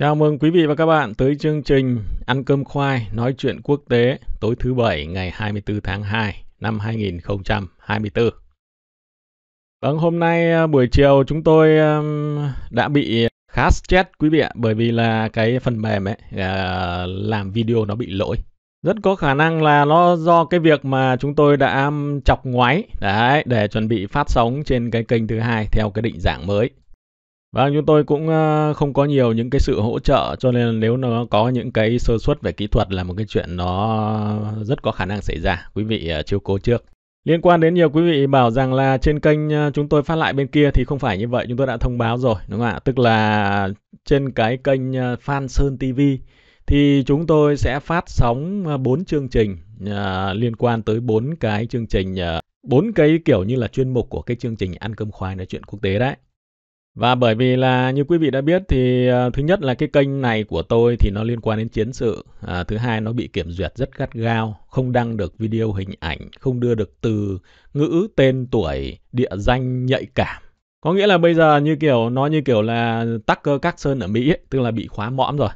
Chào mừng quý vị và các bạn tới chương trình Ăn cơm khoai nói chuyện quốc tế tối thứ Bảy ngày 24 tháng 2 năm 2024. Vâng, hôm nay à, buổi chiều chúng tôi đã bị khá stress quý vị ạ bởi vì là cái phần mềm ấy à, làm video nó bị lỗi. Rất có khả năng là nó do cái việc mà chúng tôi đã chọc ngoáy đấy, để chuẩn bị phát sóng trên cái kênh thứ hai theo cái định dạng mới và chúng tôi cũng ờ, không có nhiều những cái sự hỗ trợ cho nên nếu nó có những cái sơ suất về kỹ thuật là một cái chuyện nó rất có khả năng xảy ra. Quý vị ờ, chiếu cố trước. Liên quan đến nhiều quý vị bảo rằng là trên kênh ờ, chúng tôi phát lại bên kia thì không phải như vậy, chúng tôi đã thông báo rồi, đúng không ạ? Tức là trên cái kênh Phan Sơn TV thì chúng tôi sẽ phát sóng bốn chương trình liên quan tới bốn cái chương trình bốn cái kiểu như là chuyên mục của cái chương trình ăn cơm khoai nói chuyện quốc tế đấy. Và bởi vì là như quý vị đã biết thì uh, thứ nhất là cái kênh này của tôi thì nó liên quan đến chiến sự. À, thứ hai nó bị kiểm duyệt rất gắt gao, không đăng được video hình ảnh, không đưa được từ ngữ, tên, tuổi, địa danh nhạy cảm. Có nghĩa là bây giờ như kiểu nó như kiểu là tắc cơ các sơn ở Mỹ, ấy, tức là bị khóa mõm rồi.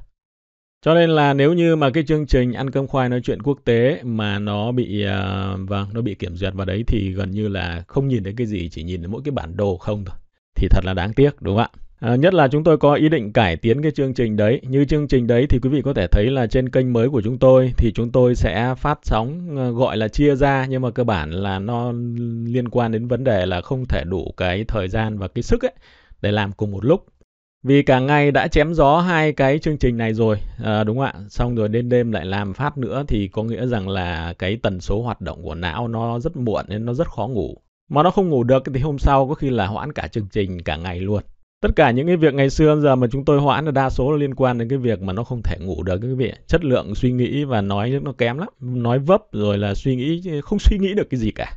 Cho nên là nếu như mà cái chương trình ăn cơm khoai nói chuyện quốc tế mà nó bị uh, vâng nó bị kiểm duyệt vào đấy thì gần như là không nhìn thấy cái gì chỉ nhìn thấy mỗi cái bản đồ không thôi thì thật là đáng tiếc đúng không ạ? À, nhất là chúng tôi có ý định cải tiến cái chương trình đấy. Như chương trình đấy thì quý vị có thể thấy là trên kênh mới của chúng tôi thì chúng tôi sẽ phát sóng ờ, gọi là chia ra nhưng mà cơ bản là nó liên quan đến vấn đề là không thể đủ cái thời gian và cái sức ấy để làm cùng một lúc. Vì cả ngày đã chém gió hai cái chương trình này rồi, à, đúng không ạ? Xong rồi đêm đêm lại làm phát nữa thì có nghĩa rằng là cái tần số hoạt động của não nó rất muộn nên nó rất khó ngủ mà nó không ngủ được thì hôm sau có khi là hoãn cả chương trình cả ngày luôn tất cả những cái việc ngày xưa giờ mà chúng tôi hoãn là đa số là liên quan đến cái việc mà nó không thể ngủ được quý vị chất lượng suy nghĩ và nói nó kém lắm nói vấp rồi là suy nghĩ không suy nghĩ được cái gì cả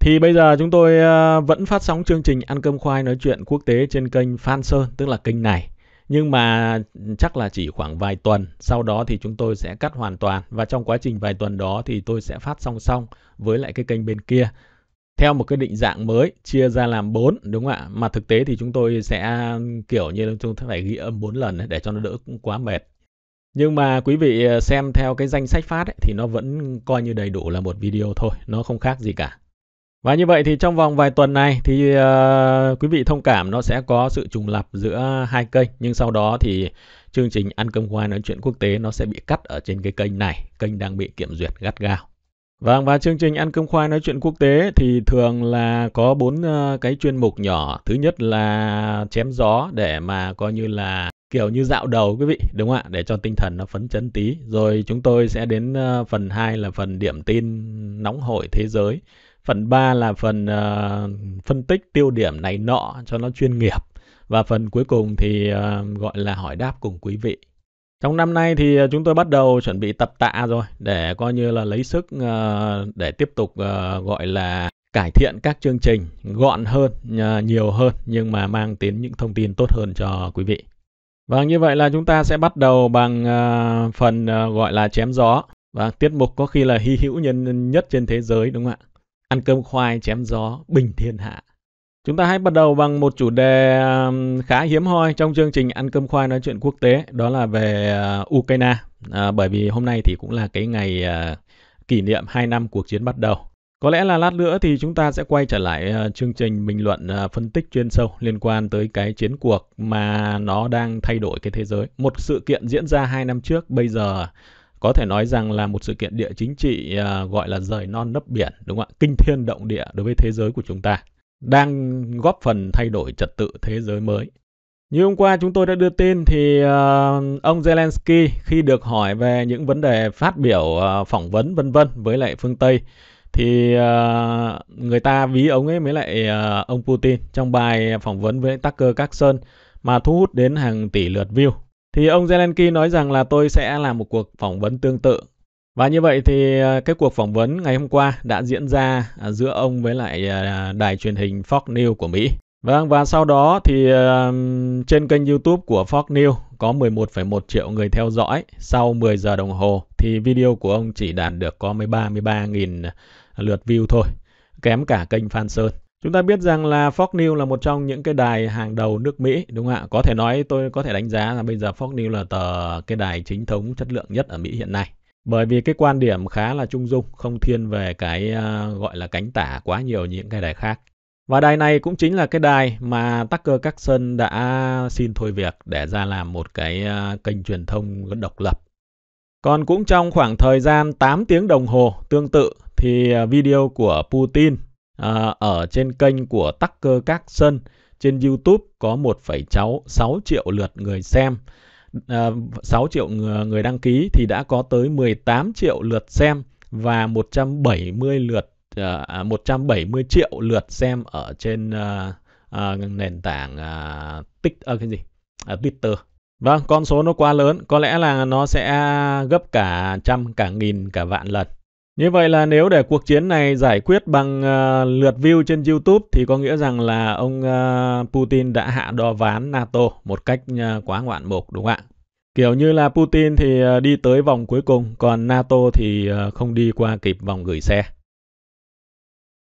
thì bây giờ chúng tôi ờ, vẫn phát sóng chương trình ăn cơm khoai nói chuyện quốc tế trên kênh Phan Sơn tức là kênh này nhưng mà chắc là chỉ khoảng vài tuần sau đó thì chúng tôi sẽ cắt hoàn toàn và trong quá trình vài tuần đó thì tôi sẽ phát song song với lại cái kênh bên kia theo một cái định dạng mới chia ra làm 4 đúng không ạ? Mà thực tế thì chúng tôi sẽ kiểu như chúng ta phải ghi âm 4 lần để cho nó đỡ quá mệt. Nhưng mà quý vị ờ, xem theo cái danh sách phát ấy, thì nó vẫn coi như đầy đủ là một video thôi, nó không khác gì cả. Và như vậy thì trong vòng vài tuần này thì uh, quý vị thông cảm nó sẽ có sự trùng lập giữa hai kênh nhưng sau đó thì chương trình ăn cơm khoai nói chuyện quốc tế nó sẽ bị cắt ở trên cái kênh này, kênh đang bị kiểm duyệt gắt gao. Vâng và chương trình ăn cơm khoai nói chuyện quốc tế thì thường là có bốn ờ, cái chuyên mục nhỏ. Thứ nhất là chém gió để mà coi như là kiểu như dạo đầu quý vị đúng không ạ để cho tinh thần nó phấn chấn tí rồi chúng tôi sẽ đến ờ, phần 2 là phần điểm tin nóng hổi thế giới phần 3 là phần ờ, phân tích tiêu điểm này nọ cho nó chuyên nghiệp và phần cuối cùng thì gọi là hỏi đáp cùng quý vị trong năm nay thì ờ, chúng tôi bắt đầu chuẩn bị tập tạ rồi để coi như là lấy sức ờ, để tiếp tục ờ, gọi là cải thiện các chương trình gọn hơn, nhiều hơn nhưng mà mang đến những thông tin tốt hơn cho quý vị. Và vâng, như vậy là chúng ta sẽ bắt đầu bằng phần gọi là chém gió và vâng, tiết mục có khi là hy hữu nhân nhất trên thế giới đúng không ạ? Ăn cơm khoai chém gió bình thiên hạ. Chúng ta hãy bắt đầu bằng một chủ đề um, khá hiếm hoi trong chương trình Ăn cơm khoai nói chuyện quốc tế, đó là về uh, Ukraine. À, bởi vì hôm nay thì cũng là cái ngày à, kỷ niệm 2 năm cuộc chiến bắt đầu. Có lẽ là lát nữa thì chúng ta sẽ quay trở lại à, chương trình bình luận à, phân tích chuyên sâu liên quan tới cái chiến cuộc mà nó đang thay đổi cái thế giới. Một sự kiện diễn ra 2 năm trước bây giờ có thể nói rằng là một sự kiện địa chính trị à, gọi là rời non nấp biển đúng không ạ? Kinh thiên động địa đối với thế giới của chúng ta đang góp phần thay đổi trật tự thế giới mới. Như hôm qua chúng tôi đã đưa tin thì uh, ông Zelensky khi được hỏi về những vấn đề phát biểu uh, phỏng vấn vân vân với lại phương Tây thì uh, người ta ví ông ấy với lại uh, ông Putin trong bài phỏng vấn với Tucker Carlson mà thu hút đến hàng tỷ lượt view. Thì ông Zelensky nói rằng là tôi sẽ làm một cuộc phỏng vấn tương tự và như vậy thì à, cái cuộc phỏng vấn ngày hôm qua đã diễn ra à, giữa ông với lại à, đài truyền hình Fox News của Mỹ. Vâng và sau đó thì trên kênh YouTube của Fox News có 11,1 triệu người theo dõi. Sau 10 giờ đồng hồ thì video của ông chỉ đạt được có 13-13.000 lượt view thôi, kém cả kênh Phan Sơn. Chúng ta biết rằng là Fox News là một trong những cái đài hàng đầu nước Mỹ đúng không ạ? Có thể nói tôi có thể đánh giá là bây giờ Fox News là tờ cái đài chính thống chất lượng nhất ở Mỹ hiện nay bởi vì cái quan điểm khá là trung dung không thiên về cái uh, gọi là cánh tả quá nhiều những cái đài khác và đài này cũng chính là cái đài mà Tucker Carlson đã xin thôi việc để ra làm một cái uh, kênh truyền thông độc lập còn cũng trong khoảng thời gian 8 tiếng đồng hồ tương tự thì ờ, video của Putin à, ở trên kênh của Tucker Carlson trên YouTube có 1,6 triệu lượt người xem Ờ, uh, 6 triệu người, đăng ký thì đã có tới 18 triệu lượt xem và 170 lượt uh, ờ, 170 à, triệu lượt xem ở trên ờ, nền tảng uh, tích uh, cái gì uh, Twitter. Vâng, con số nó quá lớn, có lẽ là nó sẽ gấp cả trăm, cả nghìn, cả vạn lần. Như vậy là nếu để cuộc chiến này giải quyết bằng uh, lượt view trên YouTube thì có nghĩa rằng là ông uh, Putin đã hạ đo ván NATO một cách uh, quá ngoạn mục đúng không ạ? Kiểu như là Putin thì uh, đi tới vòng cuối cùng, còn NATO thì uh, không đi qua kịp vòng gửi xe.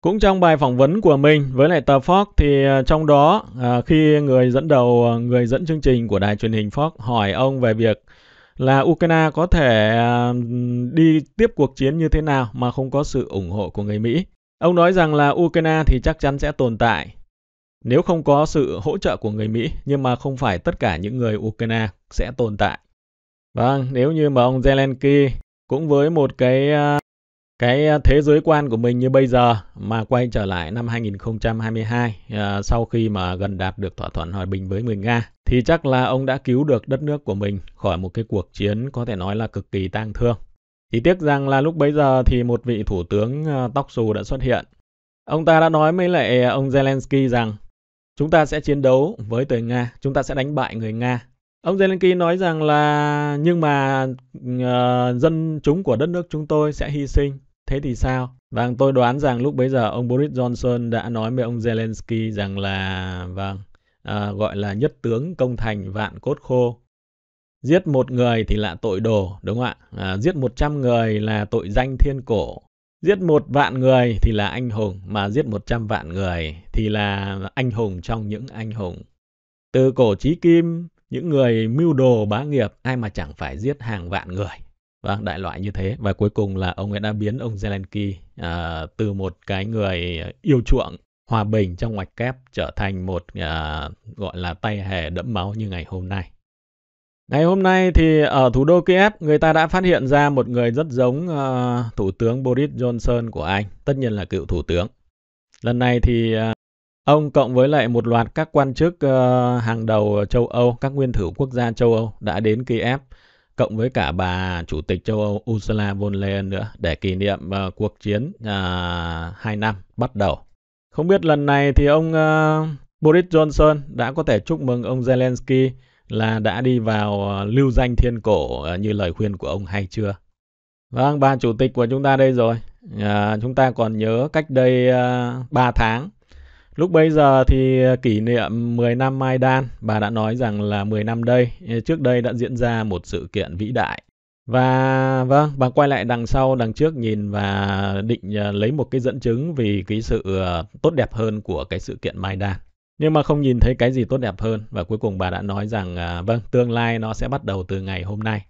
Cũng trong bài phỏng vấn của mình với lại tờ Fox thì trong đó khi người dẫn đầu người dẫn chương trình của đài truyền hình Fox hỏi ông về việc là Ukraine có thể à, đi tiếp cuộc chiến như thế nào mà không có sự ủng hộ của người Mỹ. Ông nói rằng là Ukraine thì chắc chắn sẽ tồn tại nếu không có sự hỗ trợ của người Mỹ, nhưng mà không phải tất cả những người Ukraine sẽ tồn tại. Vâng, nếu như mà ông Zelensky cũng với một cái à, cái à, thế giới quan của mình như bây giờ mà quay trở lại năm 2022 à, sau khi mà gần đạt được thỏa thuận hòa bình với người Nga thì chắc là ông đã cứu được đất nước của mình khỏi một cái cuộc chiến có thể nói là cực kỳ tang thương. thì tiếc rằng là lúc bấy giờ thì một vị thủ tướng à, tóc xù đã xuất hiện. Ông ta đã nói với lại ông Zelensky rằng chúng ta sẽ chiến đấu với tới Nga, chúng ta sẽ đánh bại người Nga. Ông Zelensky nói rằng là nhưng mà uh, dân chúng của đất nước chúng tôi sẽ hy sinh Thế thì sao? Vâng, tôi đoán rằng lúc bấy giờ ông Boris Johnson đã nói với ông Zelensky rằng là vâng, à, gọi là nhất tướng công thành vạn cốt khô. Giết một người thì là tội đồ, đúng không ạ? À, giết một trăm người là tội danh thiên cổ. Giết một vạn người thì là anh hùng, mà giết một trăm vạn người thì là anh hùng trong những anh hùng. Từ cổ chí kim, những người mưu đồ bá nghiệp ai mà chẳng phải giết hàng vạn người Vâng, đại loại như thế. Và cuối cùng là ông ấy đã biến ông Zelensky à, từ một cái người yêu chuộng hòa bình trong ngoạch kép trở thành một à, gọi là tay hề đẫm máu như ngày hôm nay. Ngày hôm nay thì ở thủ đô Kiev người ta đã phát hiện ra một người rất giống uh, thủ tướng Boris Johnson của Anh, tất nhiên là cựu thủ tướng. Lần này thì uh, ông cộng với lại một loạt các quan chức uh, hàng đầu châu Âu, các nguyên thủ quốc gia châu Âu đã đến Kiev cộng với cả bà Chủ tịch châu Âu Ursula von Leyen nữa để kỷ niệm uh, cuộc chiến uh, à, 2 năm bắt đầu. Không biết lần này thì ông uh, Boris Johnson đã có thể chúc mừng ông Zelensky là đã đi vào uh, lưu danh thiên cổ uh, như lời khuyên của ông hay chưa? Vâng, bà Chủ tịch của chúng ta đây rồi. Uh, chúng ta còn nhớ cách đây uh, 3 tháng Lúc bây giờ thì ờ, kỷ niệm 10 năm Maidan, bà đã nói rằng là 10 năm đây, ờ, trước đây đã diễn ra một sự kiện vĩ đại. Và vâng, bà quay lại đằng sau, đằng trước nhìn và định ờ, lấy một cái dẫn chứng vì cái sự tốt đẹp hơn của cái sự kiện Maidan. Nhưng mà không nhìn thấy cái gì tốt đẹp hơn và cuối cùng bà đã nói rằng vâng, tương lai nó sẽ bắt đầu từ ngày hôm nay.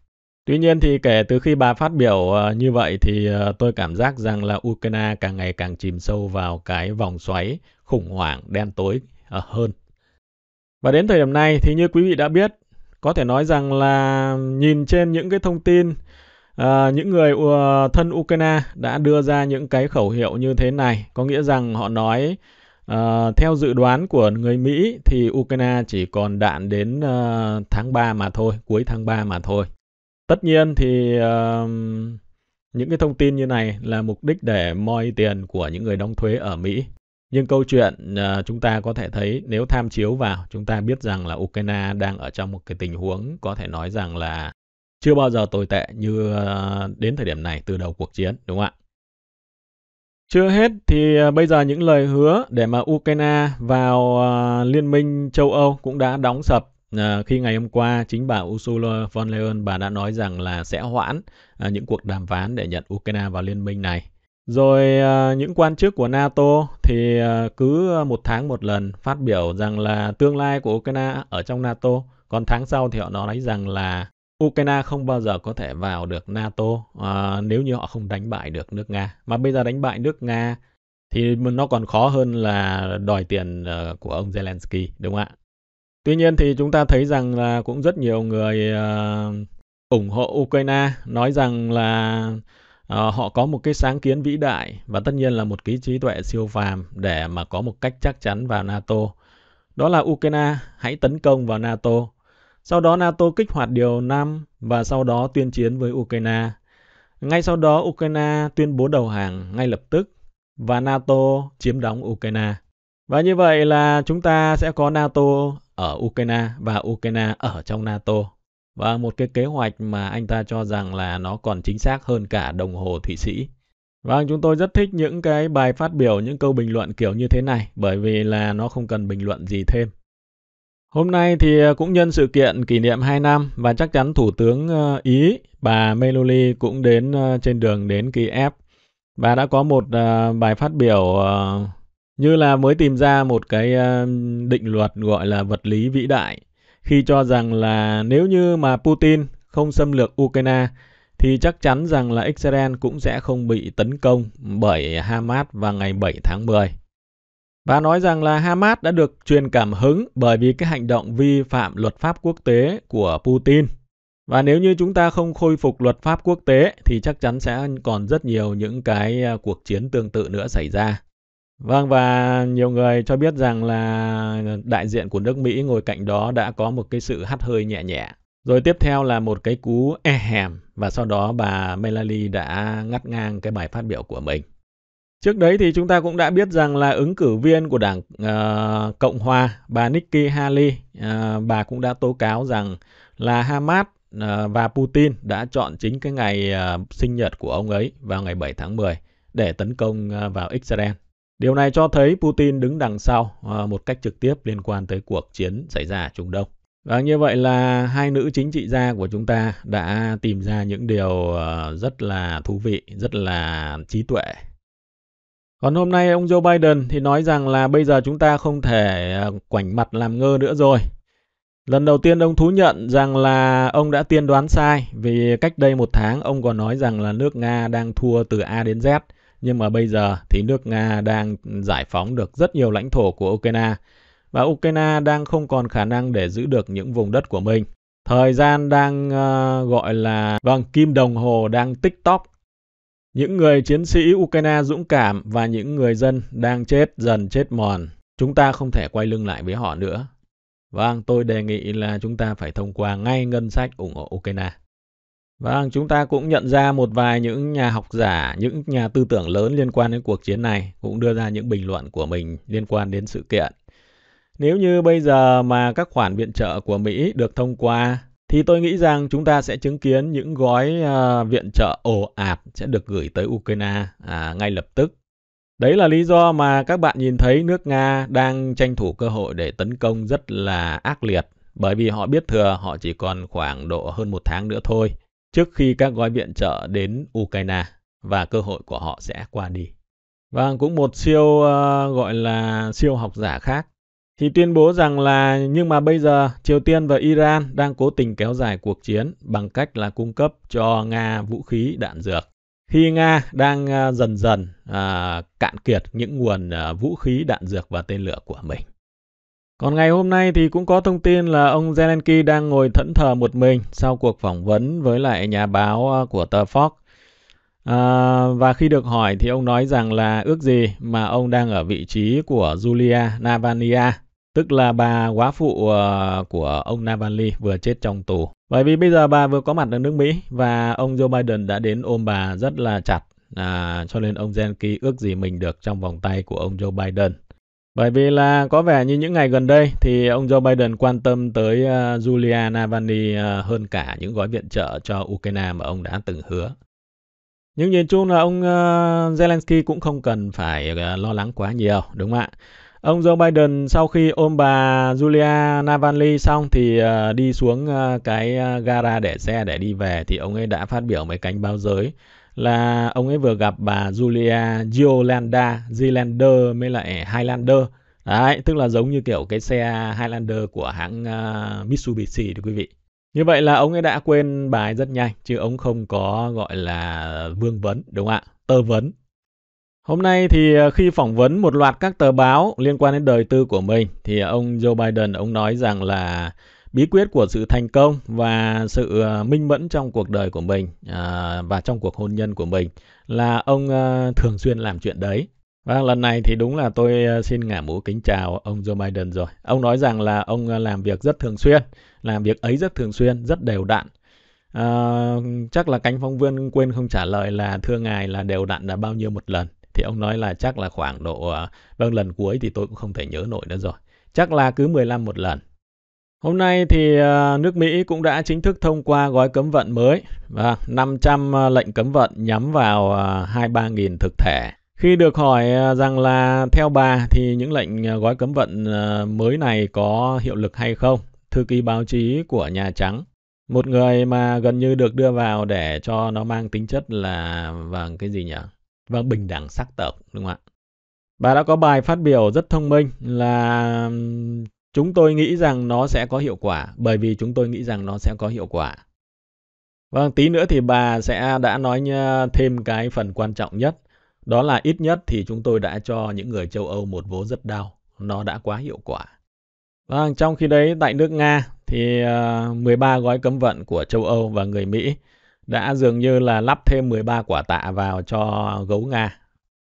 Tuy nhiên thì kể từ khi bà phát biểu như vậy thì tôi cảm giác rằng là Ukraine càng ngày càng chìm sâu vào cái vòng xoáy khủng hoảng đen tối à, hơn. Và đến thời điểm này thì như quý vị đã biết, có thể nói rằng là nhìn trên những cái thông tin À, những người ờ, thân Ukraine đã đưa ra những cái khẩu hiệu như thế này, có nghĩa rằng họ nói uh, theo dự đoán của người Mỹ thì Ukraine chỉ còn đạn đến uh, tháng 3 mà thôi, cuối tháng 3 mà thôi. Tất nhiên thì uh, những cái thông tin như này là mục đích để moi tiền của những người đóng thuế ở Mỹ. Nhưng câu chuyện uh, chúng ta có thể thấy nếu tham chiếu vào, chúng ta biết rằng là Ukraine đang ở trong một cái tình huống có thể nói rằng là chưa bao giờ tồi tệ như uh, đến thời điểm này từ đầu cuộc chiến, đúng không ạ? Chưa hết thì à, bây giờ những lời hứa để mà Ukraine vào uh, Liên minh châu Âu cũng đã đóng sập À, khi ngày hôm qua chính bà Ursula von Leyen bà đã nói rằng là sẽ hoãn à, những cuộc đàm phán để nhận Ukraine vào liên minh này rồi à, những quan chức của NATO thì à, cứ một tháng một lần phát biểu rằng là tương lai của Ukraine ở trong NATO. Còn tháng sau thì họ nói rằng là Ukraine không bao giờ có thể vào được NATO à, nếu như họ không đánh bại được nước Nga. Mà bây giờ đánh bại nước Nga thì nó còn khó hơn là đòi tiền của ông Zelensky, đúng không ạ? Tuy nhiên thì chúng ta thấy rằng là cũng rất nhiều người ủng hộ Ukraine, nói rằng là À, họ có một cái sáng kiến vĩ đại và tất nhiên là một cái trí tuệ siêu phàm để mà có một cách chắc chắn vào NATO. Đó là Ukraine hãy tấn công vào NATO. Sau đó NATO kích hoạt điều 5 và sau đó tuyên chiến với Ukraine. Ngay sau đó Ukraine tuyên bố đầu hàng ngay lập tức và NATO chiếm đóng Ukraine. Và như vậy là chúng ta sẽ có NATO ở Ukraine và Ukraine ở trong NATO và một cái kế hoạch mà anh ta cho rằng là nó còn chính xác hơn cả đồng hồ Thụy Sĩ. Vâng, chúng tôi rất thích những cái bài phát biểu, những câu bình luận kiểu như thế này, bởi vì là nó không cần bình luận gì thêm. Hôm nay thì à, cũng nhân sự kiện kỷ niệm 2 năm và chắc chắn Thủ tướng ờ, Ý bà Meloni cũng đến ờ, trên đường đến Kiev. Bà đã có một ờ, bài phát biểu như là mới tìm ra một cái định luật gọi là vật lý vĩ đại khi cho rằng là nếu như mà Putin không xâm lược Ukraine thì chắc chắn rằng là Israel cũng sẽ không bị tấn công bởi Hamas vào ngày 7 tháng 10. Và nói rằng là Hamas đã được truyền cảm hứng bởi vì cái hành động vi phạm luật pháp quốc tế của Putin. Và nếu như chúng ta không khôi phục luật pháp quốc tế thì chắc chắn sẽ còn rất nhiều những cái à, cuộc chiến tương tự nữa xảy ra. Vâng và nhiều người cho biết rằng là đại diện của nước Mỹ ngồi cạnh đó đã có một cái sự hắt hơi nhẹ nhẹ. Rồi tiếp theo là một cái cú e hèm và sau đó bà Melanie đã ngắt ngang cái bài phát biểu của mình. Trước đấy thì chúng ta cũng đã biết rằng là ứng cử viên của đảng uh, Cộng hòa bà Nikki Haley uh, bà cũng đã tố cáo rằng là Hamas uh, và Putin đã chọn chính cái ngày uh, sinh nhật của ông ấy vào ngày 7 tháng 10 để tấn công uh, vào Israel Điều này cho thấy Putin đứng đằng sau ờ, một cách trực tiếp liên quan tới cuộc chiến xảy ra ở Trung Đông. Và như vậy là hai nữ chính trị gia của chúng ta đã tìm ra những điều ờ, rất là thú vị, rất là trí tuệ. Còn hôm nay ông Joe Biden thì nói rằng là bây giờ chúng ta không thể ờ, quảnh mặt làm ngơ nữa rồi. Lần đầu tiên ông thú nhận rằng là ông đã tiên đoán sai vì cách đây một tháng ông còn nói rằng là nước Nga đang thua từ A đến Z nhưng mà bây giờ thì nước Nga đang giải phóng được rất nhiều lãnh thổ của Ukraine và Ukraine đang không còn khả năng để giữ được những vùng đất của mình. Thời gian đang uh, gọi là vâng kim đồng hồ đang tích tóc. Những người chiến sĩ Ukraine dũng cảm và những người dân đang chết dần chết mòn. Chúng ta không thể quay lưng lại với họ nữa. Vâng, tôi đề nghị là chúng ta phải thông qua ngay ngân sách ủng hộ Ukraine. Vâng, chúng ta cũng nhận ra một vài những nhà học giả, những nhà tư tưởng lớn liên quan đến cuộc chiến này cũng đưa ra những bình luận của mình liên quan đến sự kiện. Nếu như bây giờ mà các khoản viện trợ của Mỹ được thông qua thì tôi nghĩ rằng chúng ta sẽ chứng kiến những gói uh, viện trợ ồ ạt sẽ được gửi tới Ukraine à, ngay lập tức. Đấy là lý do mà các bạn nhìn thấy nước Nga đang tranh thủ cơ hội để tấn công rất là ác liệt bởi vì họ biết thừa họ chỉ còn khoảng độ hơn một tháng nữa thôi trước khi các gói viện trợ đến Ukraine và cơ hội của họ sẽ qua đi. Và cũng một siêu uh, gọi là siêu học giả khác thì tuyên bố rằng là nhưng mà bây giờ Triều Tiên và Iran đang cố tình kéo dài cuộc chiến bằng cách là cung cấp cho Nga vũ khí đạn dược. Khi Nga đang uh, dần dần uh, cạn kiệt những nguồn uh, vũ khí đạn dược và tên lửa của mình. Còn ngày hôm nay thì cũng có thông tin là ông Zelensky đang ngồi thẫn thờ một mình sau cuộc phỏng vấn với lại nhà báo ờ, của tờ Fox. À, và khi được hỏi thì ông nói rằng là ước gì mà ông đang ở vị trí của Julia Navalny, tức là bà quá phụ ờ, của ông Navalny vừa chết trong tù. Bởi vì bây giờ bà vừa có mặt ở nước Mỹ và ông Joe Biden đã đến ôm bà rất là chặt. À, cho nên ông Zelensky ước gì mình được trong vòng tay của ông Joe Biden. Bởi vì là có vẻ như những ngày gần đây thì ông Joe Biden quan tâm tới uh, Julia Navalny uh, hơn cả những gói viện trợ cho Ukraine mà ông đã từng hứa. Nhưng nhìn chung là ông uh, Zelensky cũng không cần phải uh, lo lắng quá nhiều, đúng không ạ? Ông Joe Biden sau khi ôm bà Julia Navalny xong thì uh, đi xuống uh, cái uh, gara để xe để đi về thì ông ấy đã phát biểu mấy cánh báo giới là ông ấy vừa gặp bà Julia Giolanda, Zealander mới lại Highlander. Đấy, tức là giống như kiểu cái xe Highlander của hãng uh, Mitsubishi thưa quý vị. Như vậy là ông ấy đã quên bài rất nhanh, chứ ông không có gọi là vương vấn, đúng không ạ? Tơ vấn. Hôm nay thì à, khi phỏng vấn một loạt các tờ báo liên quan đến đời tư của mình, thì ông Joe Biden, ông nói rằng là bí quyết của sự thành công và sự ờ, minh mẫn trong cuộc đời của mình à, và trong cuộc hôn nhân của mình là ông ờ, thường xuyên làm chuyện đấy. Và vâng, lần này thì đúng là tôi ờ, xin ngả mũ kính chào ông Joe Biden rồi. Ông nói rằng là ông làm việc rất thường xuyên, làm việc ấy rất thường xuyên, rất đều đặn. À, chắc là cánh phóng viên quên không trả lời là thưa ngài là đều đặn là bao nhiêu một lần. Thì ông nói là chắc là khoảng độ, vâng lần cuối thì tôi cũng không thể nhớ nổi nữa rồi. Chắc là cứ 15 một lần. Hôm nay thì à, nước Mỹ cũng đã chính thức thông qua gói cấm vận mới và 500 à, lệnh cấm vận nhắm vào 23.000 à, thực thể. Khi được hỏi rằng là theo bà thì những lệnh gói cấm vận mới này có hiệu lực hay không, thư ký báo chí của Nhà Trắng, một người mà gần như được đưa vào để cho nó mang tính chất là vâng cái gì nhỉ? Vâng bình đẳng sắc tộc đúng không ạ? Bà đã có bài phát biểu rất thông minh là Chúng tôi nghĩ rằng nó sẽ có hiệu quả, bởi vì chúng tôi nghĩ rằng nó sẽ có hiệu quả. Vâng, tí nữa thì bà sẽ đã nói thêm cái phần quan trọng nhất. Đó là ít nhất thì chúng tôi đã cho những người châu Âu một vố rất đau. Nó đã quá hiệu quả. Vâng, trong khi đấy tại nước Nga thì 13 ờ, gói cấm vận của châu Âu và người Mỹ đã dường như là lắp thêm 13 quả tạ vào cho gấu Nga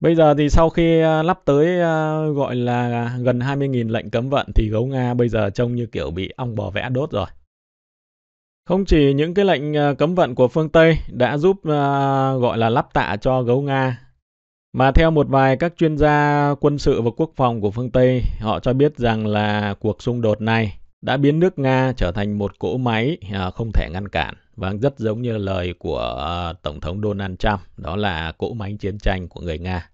Bây giờ thì sau khi à, lắp tới à, gọi là gần 20.000 lệnh cấm vận thì gấu Nga bây giờ trông như kiểu bị ong bò vẽ đốt rồi. Không chỉ những cái lệnh à, cấm vận của phương Tây đã giúp gọi là lắp tạ cho gấu Nga, mà theo một vài các chuyên gia quân sự và quốc phòng của phương Tây, họ cho biết rằng là cuộc xung đột này đã biến nước Nga trở thành một cỗ máy không thể ngăn cản. Vâng, rất giống như lời của à, Tổng thống Donald Trump, đó là cỗ máy chiến tranh của người Nga.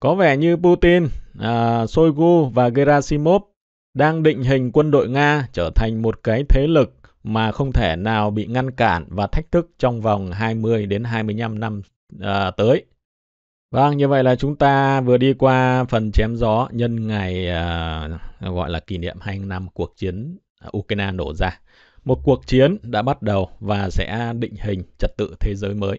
Có vẻ như Putin, uh, và Gerasimov đang định hình quân đội Nga trở thành một cái thế lực mà không thể nào bị ngăn cản và thách thức trong vòng 20 đến 25 năm uh, tới. Vâng, như vậy là chúng ta vừa đi qua phần chém gió nhân ngày uh, gọi là kỷ niệm 2 năm cuộc chiến Ukraine nổ ra. Một cuộc chiến đã bắt đầu và sẽ định hình trật tự thế giới mới.